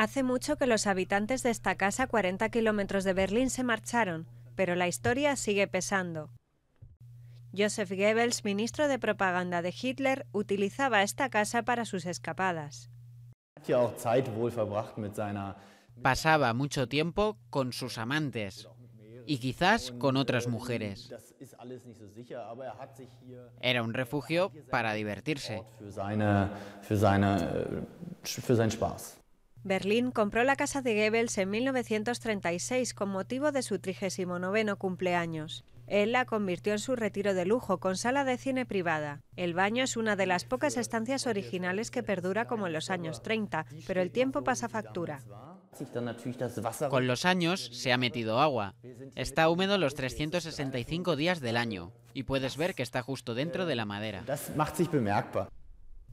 Hace mucho que los habitantes de esta casa 40 kilómetros de Berlín se marcharon, pero la historia sigue pesando. Joseph Goebbels, ministro de propaganda de Hitler, utilizaba esta casa para sus escapadas. Pasaba mucho tiempo con sus amantes y quizás con otras mujeres. Er Era un refugio para divertirse. Berlín compró la casa de Goebbels en 1936 con motivo de su 39 cumpleaños. Él la convirtió en su retiro de lujo con sala de cine privada. El baño es una de las pocas estancias originales que perdura como en los años 30, pero el tiempo pasa factura. Con los años se ha metido agua. Está húmedo los 365 días del año y puedes ver que está justo dentro de la madera.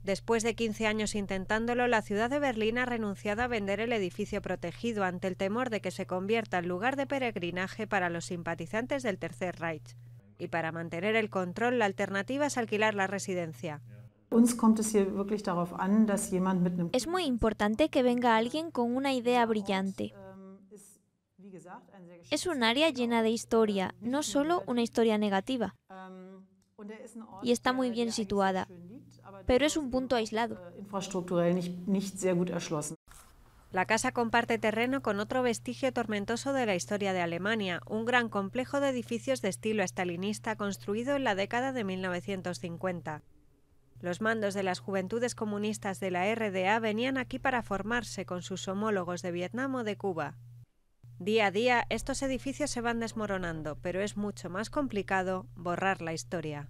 Después de 15 años intentándolo, la ciudad de Berlín ha renunciado a vender el edificio protegido ante el temor de que se convierta en lugar de peregrinaje para los simpatizantes del Tercer Reich. Y para mantener el control, la alternativa es alquilar la residencia. Es muy importante que venga alguien con una idea brillante. Ähm, es un área llena de historia, no solo una historia negativa. Ähm, er y está muy bien situada pero es un punto aislado. Äh, la casa comparte terreno con otro vestigio tormentoso de la historia de Alemania, un gran complejo de edificios de estilo estalinista construido en la década de 1950. Los mandos de las juventudes comunistas de la RDA venían aquí para formarse con sus homólogos de Vietnam o de Cuba. Día a día estos edificios se van desmoronando, pero es mucho más complicado borrar la historia.